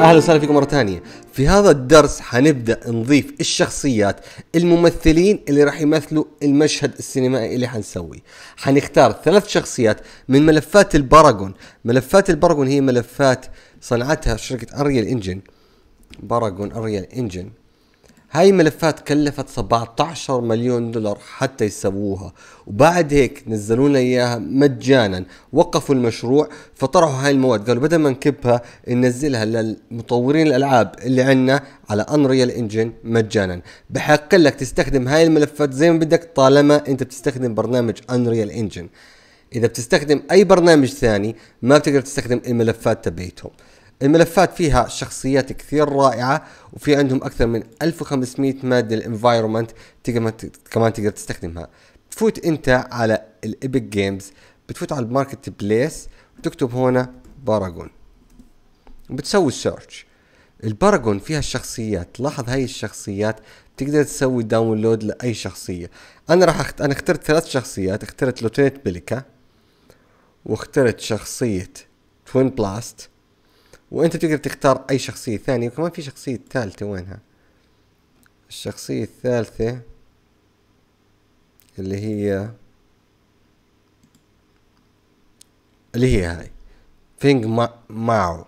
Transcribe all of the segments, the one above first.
اهلا وسهلا فيكم مره ثانيه في هذا الدرس حنبدا نضيف الشخصيات الممثلين اللي راح يمثلوا المشهد السينمائي اللي حنسويه حنختار ثلاث شخصيات من ملفات الباراجون ملفات الباراجون هي ملفات صنعتها شركه اريال انجن باراجون اريال انجن هاي ملفات كلفت 17 مليون دولار حتى يسووها وبعد هيك نزلوا لنا اياها مجانا وقفوا المشروع فطرحوا هاي المواد قالوا بدل ما نكبها ننزلها للمطورين الالعاب اللي عندنا على انريال انجن مجانا بحق لك تستخدم هاي الملفات زي ما بدك طالما انت بتستخدم برنامج انريال انجن اذا بتستخدم اي برنامج ثاني ما بتقدر تستخدم الملفات تبعتهم الملفات فيها شخصيات كثير رائعة وفي عندهم أكثر من 1500 مادة الانفايرومنت كمان تقدر تستخدمها تفوت أنت على الإبك جيمز بتفوت على الماركت بليس بتكتب هنا باراجون بتسوي سيرش الباراجون فيها الشخصيات لاحظ هاي الشخصيات تقدر تسوي داونلود لاي شخصيه انا راح أخت... انا اخترت ثلاث شخصيات اخترت لوتينت بليكا واخترت شخصيه توين بلاست وانت تقدر تختار اي شخصية ثانية وكمان في شخصية ثالثة وينها الشخصية الثالثة اللي هي اللي هي هاي فينج ما... ماو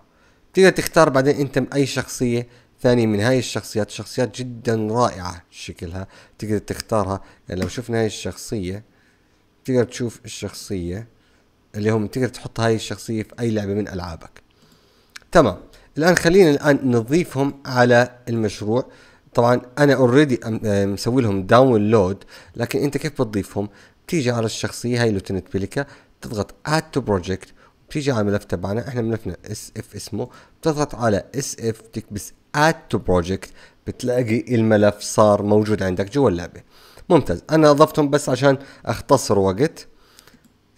تقدر تختار بعدين انت اي شخصية ثانية من هاي الشخصيات شخصيات جدا رائعة شكلها تقدر تختارها يعني لو شفنا هاي الشخصية تقدر تشوف الشخصية اللي هم تقدر تحط هاي الشخصية في اي لعبة من العابك تمام الان خلينا الان نضيفهم على المشروع طبعا انا اوريدي مسوي لهم داونلود لكن انت كيف بتضيفهم بتيجي على الشخصيه هاي لوتنت بيليكا بتضغط اد تو بروجكت بتيجي على الملف تبعنا احنا ملفنا اس اف اسمه بتضغط على اس اف تكبس اد تو بروجكت بتلاقي الملف صار موجود عندك جوا اللعبه ممتاز انا اضفتهم بس عشان اختصر وقت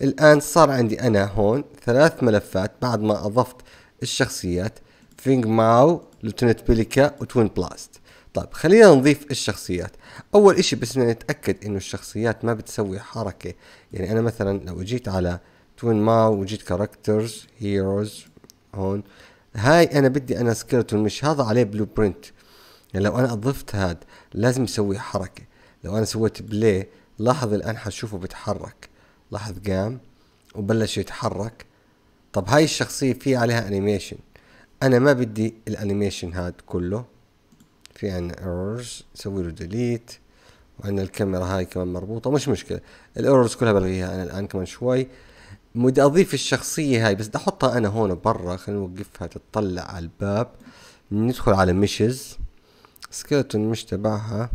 الان صار عندي انا هون ثلاث ملفات بعد ما اضفت الشخصيات فينج ماو لوتنت بيليكا وتوين بلاست طيب خلينا نضيف الشخصيات اول اشي بس نتاكد انه الشخصيات ما بتسوي حركة يعني انا مثلا لو اجيت على توين ماو وجيت كاركترز هيروز هون هاي انا بدي انا سكيلتون مش هذا عليه بلو برنت يعني لو انا اضفت هاد لازم يسوي حركة لو انا سويت بلاي لاحظ الان حشوفه بتحرك لاحظ قام وبلش يتحرك طب هاي الشخصية في عليها انيميشن انا ما بدي الانيميشن هاد كله في عنا ايرورز سوي له ديليت وعندنا الكاميرا هاي كمان مربوطة مش مشكلة الايرورز كلها بلغيها انا الان كمان شوي بدي اضيف الشخصية هاي بس بدي احطها انا هون برا خلينا نوقفها تطلع على الباب ندخل على مشز سكيلتون مش تبعها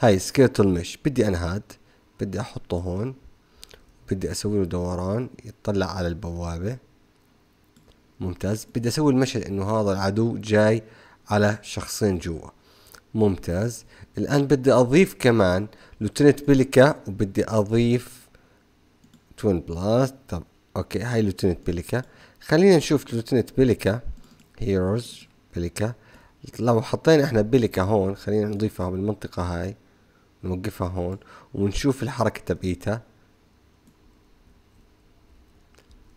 هاي سكيلتون مش بدي انا هاد بدي احطه هون بدي اسوي له دوران يطلع على البوابة ممتاز بدي اسوي المشهد انه هذا العدو جاي على شخصين جوا ممتاز الان بدي اضيف كمان لوتنت بيليكا وبدي اضيف توين بلاست طب اوكي هاي لوتنت بيليكا خلينا نشوف لوتنت بيليكا هيروز بيليكا لو حطينا احنا بيليكا هون خلينا نضيفها بالمنطقة هاي نوقفها هون ونشوف الحركة تبعيتها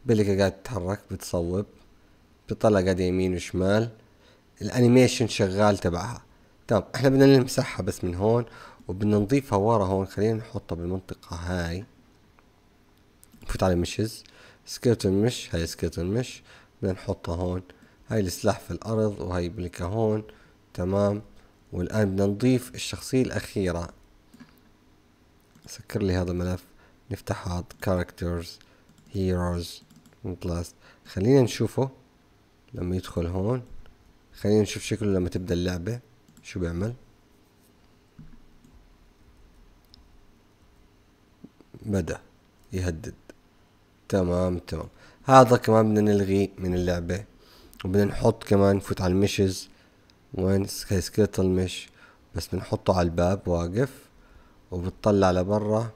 بيليكا قاعد تتحرك بتصوب بتطلع قاعدة يمين وشمال الانيميشن شغال تبعها تمام احنا بدنا نمسحها بس من هون وبدنا نضيفها ورا هون خلينا نحطها بالمنطقة هاي نفوت على مشز سكرتون مش هاي سكرتون مش بدنا نحطها هون هاي السلاح في الارض وهي بلكة هون تمام والان بدنا نضيف الشخصية الاخيرة سكر لي هذا الملف نفتح هاد كاركترز هيروز خلينا نشوفه لما يدخل هون خلينا نشوف شكله لما تبدأ اللعبة شو بيعمل بدأ يهدد تمام تمام هذا كمان بدنا نلغيه من اللعبة وبدنا نحط كمان نفوت على المشز وين سكيت المش بس بنحطه على الباب واقف وبتطلع لبرا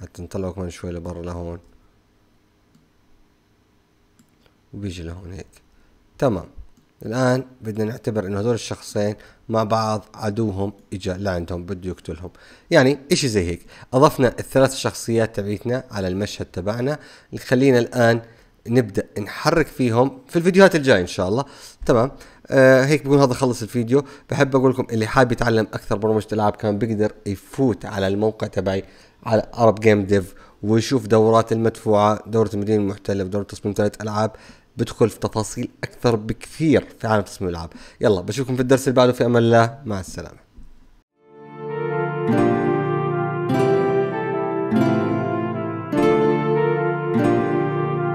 حتى نطلعه كمان شوي لبرا لهون وبيجي لهونيك تمام الان بدنا نعتبر انه هذول الشخصين مع بعض عدوهم اجى لعندهم بده يقتلهم يعني اشي زي هيك اضفنا الثلاث شخصيات تبعتنا على المشهد تبعنا خلينا الان نبدا نحرك فيهم في الفيديوهات الجايه ان شاء الله تمام آه هيك بكون هذا خلص الفيديو بحب اقول لكم اللي حاب يتعلم اكثر برمجه العاب كان بيقدر يفوت على الموقع تبعي على عرب جيم ديف ويشوف دورات المدفوعه دوره المدينه المحتله ودوره تصميم ثلاث العاب بدخل في تفاصيل اكثر بكثير في عالم تصميم الالعاب يلا بشوفكم في الدرس اللي بعده في امان الله مع السلامه